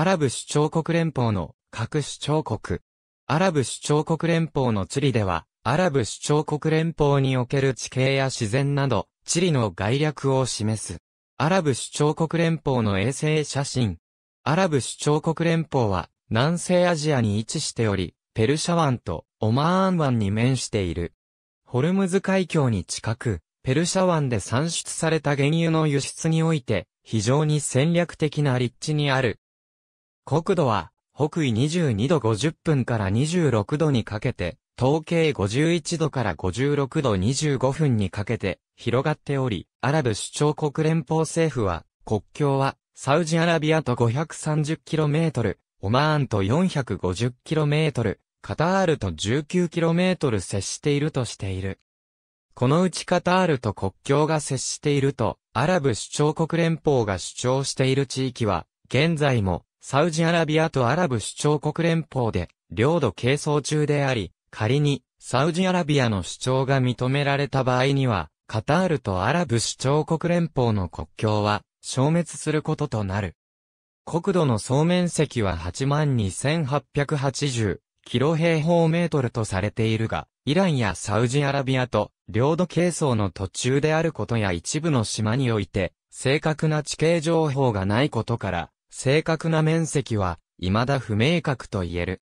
アラブ首長国連邦の各首長国。アラブ首長国連邦の地理では、アラブ首長国連邦における地形や自然など、地理の概略を示す。アラブ首長国連邦の衛星写真。アラブ首長国連邦は、南西アジアに位置しており、ペルシャ湾とオマーン湾に面している。ホルムズ海峡に近く、ペルシャ湾で産出された原油の輸出において、非常に戦略的な立地にある、国土は、北緯22度50分から26度にかけて、統計51度から56度25分にかけて広がっており、アラブ首長国連邦政府は、国境は、サウジアラビアと 530km、オマーンと 450km、カタールと 19km 接しているとしている。このうちカタールと国境が接していると、アラブ首長国連邦が主張している地域は、現在もサウジアラビアとアラブ首長国連邦で、領土係争中であり、仮に、サウジアラビアの主張が認められた場合には、カタールとアラブ首長国連邦の国境は、消滅することとなる。国土の総面積は82,880キロ平方メートルとされているが、イランやサウジアラビアと領土係争の途中であることや一部の島において、正確な地形情報がないことから、正確な面積は、未だ不明確と言える。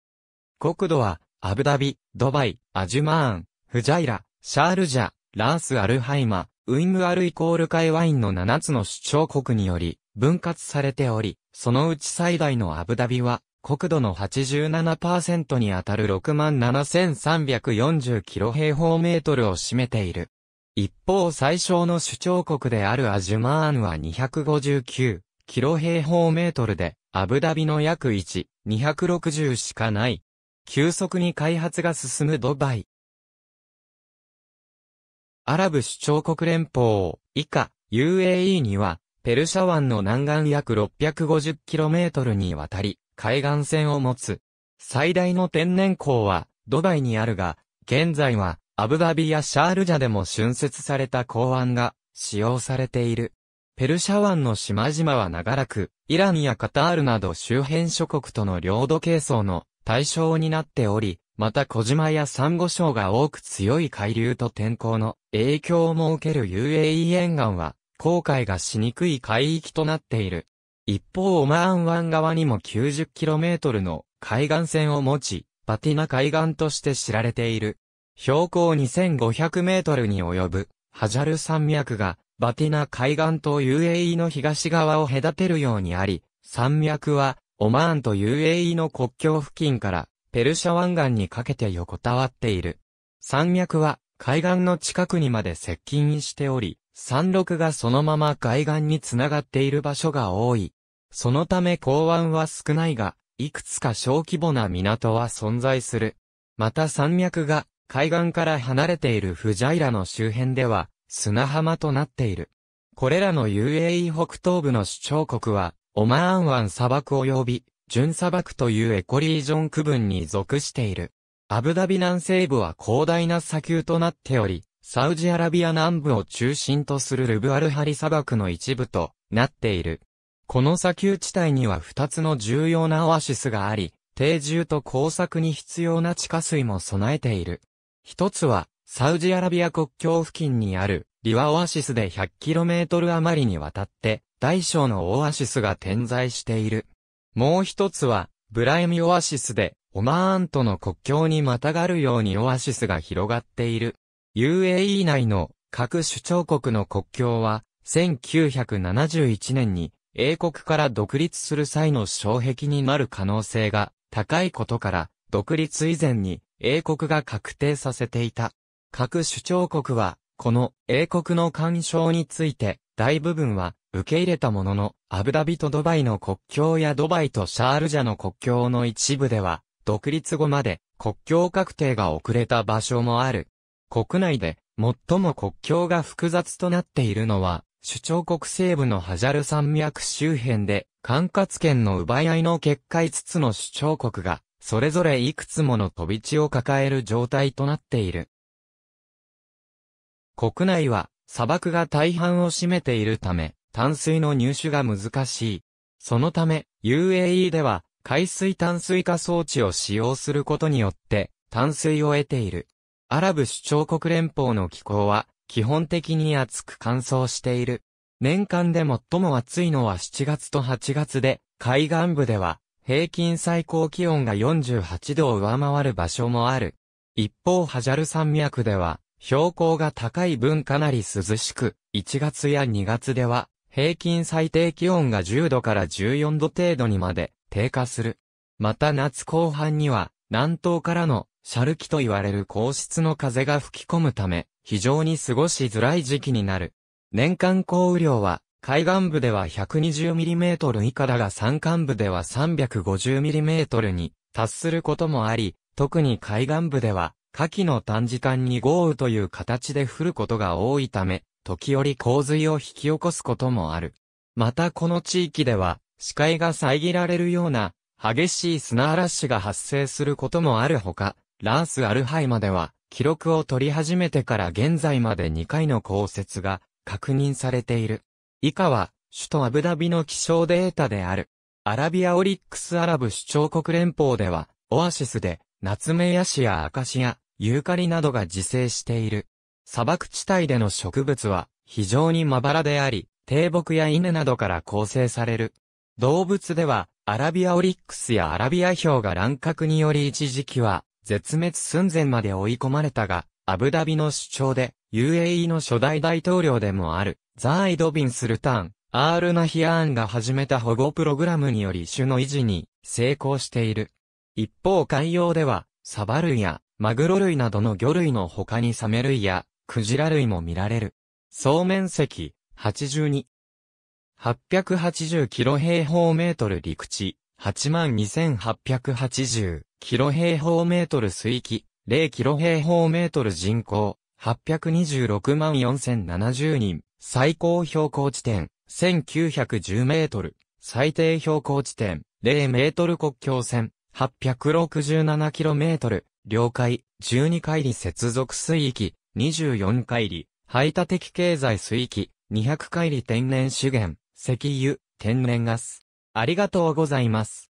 国土は、アブダビ、ドバイ、アジュマーン、フジャイラ、シャールジャ、ラース・アルハイマ、ウイム・アルイコールカイワインの7つの主張国により、分割されており、そのうち最大のアブダビは、国土の87%にあたる67,340キロ平方メートルを占めている。一方最小の主張国であるアジュマーンは259キロ平方メートルで、アブダビの約1、260しかない。急速に開発が進むドバイ。アラブ首長国連邦、以下、UAE には、ペルシャ湾の南岸約 650km にわたり、海岸線を持つ。最大の天然港は、ドバイにあるが、現在は、アブダビやシャールジャでも浚渫された港湾が、使用されている。ペルシャ湾の島々は長らく、イランやカタールなど周辺諸国との領土係争の対象になっており、また小島やサンゴ礁が多く強い海流と天候の影響を設ける UAE 沿岸は、航海がしにくい海域となっている。一方オマーン湾側にも 90km の海岸線を持ち、パティナ海岸として知られている。標高2500メートルに及ぶ、ハジャル山脈がバティナ海岸と UAE の東側を隔てるようにあり、山脈は、オマーンと UAE の国境付近から、ペルシャ湾岸にかけて横たわっている。山脈は、海岸の近くにまで接近しており、山麓がそのまま海岸につながっている場所が多い。そのため港湾は少ないが、いくつか小規模な港は存在する。また山脈が海岸から離れているフジャイラの周辺では、砂浜となっている。これらの UAE 北東部の主張国は、オマーン湾砂漠及び、純砂漠というエコリージョン区分に属している。アブダビ南西部は広大な砂丘となっており、サウジアラビア南部を中心とするルブアルハリ砂漠の一部となっている。この砂丘地帯には2つの重要なオアシスがあり、定住と工作に必要な地下水も備えている。一つは、サウジアラビア国境付近にあるリワオアシスで 100km 余りにわたって大小のオアシスが点在している。もう一つはブライミオアシスでオマーンとの国境にまたがるようにオアシスが広がっている。UAE 内の各主張国の国境は1971年に英国から独立する際の障壁になる可能性が高いことから独立以前に英国が確定させていた。各主張国は、この英国の干渉について、大部分は受け入れたものの、アブダビとドバイの国境やドバイとシャールジャの国境の一部では、独立後まで国境確定が遅れた場所もある。国内で最も国境が複雑となっているのは、主張国西部のハジャル山脈周辺で、管轄権の奪い合いの結界つつの主張国が、それぞれいくつもの飛び地を抱える状態となっている。国内は砂漠が大半を占めているため、淡水の入手が難しい。そのため、UAE では、海水淡水化装置を使用することによって、淡水を得ている。アラブ首長国連邦の気候は、基本的に暑く乾燥している。年間で最も暑いのは7月と8月で、海岸部では、平均最高気温が48度を上回る場所もある。一方、ハジャル山脈では、標高が高い分かなり涼しく、1月や2月では、平均最低気温が10度から14度程度にまで低下する。また夏後半には、南東からの、シャルキと言われる高質の風が吹き込むため、非常に過ごしづらい時期になる。年間降雨量は、海岸部では 120mm 以下だが山間部では 350mm に達することもあり、特に海岸部では夏季の短時間に豪雨という形で降ることが多いため、時折洪水を引き起こすこともある。またこの地域では、視界が遮られるような、激しい砂嵐が発生することもあるほか、ラース・アルハイまでは、記録を取り始めてから現在まで2回の降雪が確認されている。以下は、首都アブダビの気象データである。アラビアオリックスアラブ首長国連邦では、オアシスでナツメヤシやアカシア、ユーカリなどが自生している。砂漠地帯での植物は非常にまばらであり、低木や稲などから構成される。動物では、アラビアオリックスやアラビアヒョウが乱獲により一時期は、絶滅寸前まで追い込まれたが、アブダビの主張で、UAE の初代大統領でもある、ザーイドビン・スルタン、アール・ナヒアーンが始めた保護プログラムにより種の維持に成功している。一方海洋では、サバ類や、マグロ類などの魚類の他にサメ類や、クジラ類も見られる。総面積、82。880キロ平方メートル陸地、82,880キロ平方メートル水域、0キロ平方メートル人口、826万4070人、最高標高地点、1910メートル、最低標高地点、0メートル国境線。867km、領海、12海里接続水域、24海里、排他的経済水域、200海里天然資源、石油、天然ガス。ありがとうございます。